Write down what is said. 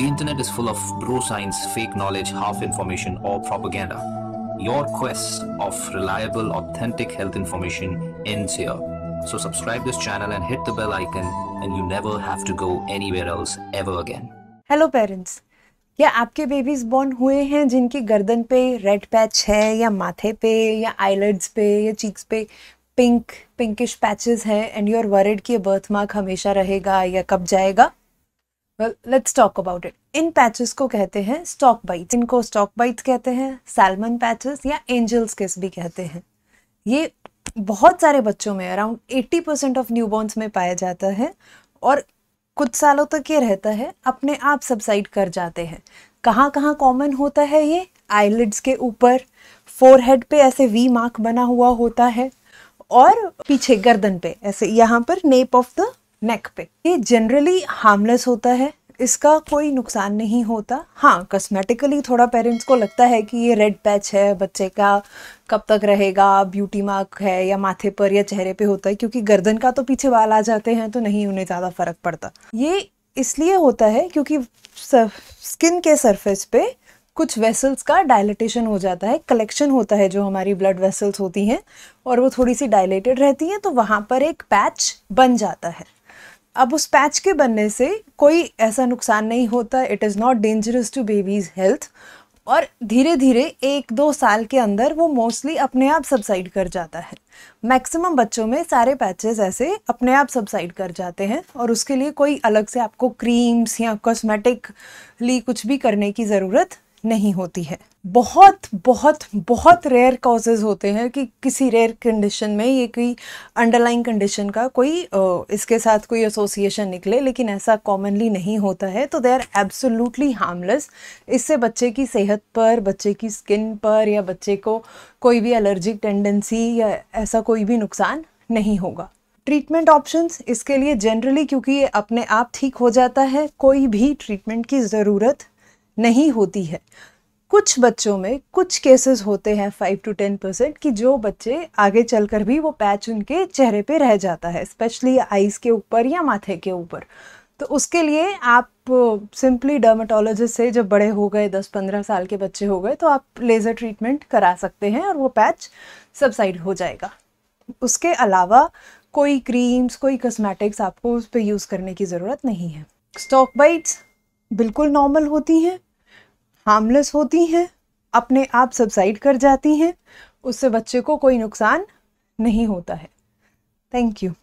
The internet is full of bro science, fake knowledge, half information, or propaganda. Your quest of reliable, authentic health information ends here. So subscribe this channel and hit the bell icon and you never have to go anywhere else ever again. Hello parents. क्या आपके babies born हुए हैं जिनकी गर्दन पे red patch है या माथे पे या आईलेट्स पे या चीक्स पे पिंक पिंकिश पैचेस हैं एंड यू आर वरिड कि बर्थ मार्क हमेशा रहेगा या कब जाएगा well let's talk about it इन पैचेस को कहते हैं स्टॉक बाइट इनको स्टॉक बाइट कहते हैं सैलमन पैचेस या एंजल्स किस भी कहते हैं ये बहुत सारे बच्चों में अराउंड 80 परसेंट ऑफ न्यूबॉर्न्स में पाया जाता है और कुछ सालों तक ये रहता है अपने आप सबसाइड कर जाते हैं कहाँ कहाँ कॉमन होता है ये आईलिड्स के ऊपर फोरहेड पे ऐसे वी मार्क बना हुआ होता है और पीछे गर्दन पे ऐसे यहाँ पर नेप ऑफ द नेक पे ये जनरली हार्मलेस होता है इसका कोई नुकसान नहीं होता हाँ कस्मेटिकली थोड़ा पेरेंट्स को लगता है कि ये रेड पैच है बच्चे का कब तक रहेगा ब्यूटी मार्क है या माथे पर या चेहरे पे होता है क्योंकि गर्दन का तो पीछे बाल आ जाते हैं तो नहीं उन्हें ज़्यादा फ़र्क पड़ता ये इसलिए होता है क्योंकि स्किन के सरफेस पे कुछ वेसल्स का डायलिटेशन हो जाता है कलेक्शन होता है जो हमारी ब्लड वेसल्स होती हैं और वो थोड़ी सी डायलेटेड रहती हैं तो वहाँ पर एक पैच बन जाता है अब उस पैच के बनने से कोई ऐसा नुकसान नहीं होता it is not dangerous to babies health और धीरे धीरे एक दो साल के अंदर वो मोस्टली अपने आप सबसाइड कर जाता है मैक्सिमम बच्चों में सारे पैचेस ऐसे अपने आप सबसाइड कर जाते हैं और उसके लिए कोई अलग से आपको क्रीम्स या कॉस्मेटिकली कुछ भी करने की ज़रूरत नहीं होती है बहुत बहुत बहुत रेयर कॉजेज़ होते हैं कि किसी रेयर कंडीशन में ये कोई अंडरलाइन कंडीशन का कोई इसके साथ कोई एसोसिएशन निकले लेकिन ऐसा कॉमनली नहीं होता है तो दे आर एब्सोल्युटली हार्मलेस इससे बच्चे की सेहत पर बच्चे की स्किन पर या बच्चे को कोई भी एलर्जिक टेंडेंसी या ऐसा कोई भी नुकसान नहीं होगा ट्रीटमेंट ऑप्शंस इसके लिए जनरली क्योंकि ये अपने आप ठीक हो जाता है कोई भी ट्रीटमेंट की ज़रूरत नहीं होती है कुछ बच्चों में कुछ केसेस होते हैं फाइव टू टेन परसेंट कि जो बच्चे आगे चलकर भी वो पैच उनके चेहरे पे रह जाता है स्पेशली आईज के ऊपर या माथे के ऊपर तो उसके लिए आप सिंपली डर्माटोलॉजिस्ट से जब बड़े हो गए दस पंद्रह साल के बच्चे हो गए तो आप लेज़र ट्रीटमेंट करा सकते हैं और वो पैच सबसाइड हो जाएगा उसके अलावा कोई क्रीम्स कोई कस्मेटिक्स आपको उस पर यूज़ करने की ज़रूरत नहीं है स्टॉक बाइट्स बिल्कुल नॉर्मल होती हैं हार्मलेस होती हैं अपने आप सब्साइड कर जाती हैं उससे बच्चे को कोई नुकसान नहीं होता है थैंक यू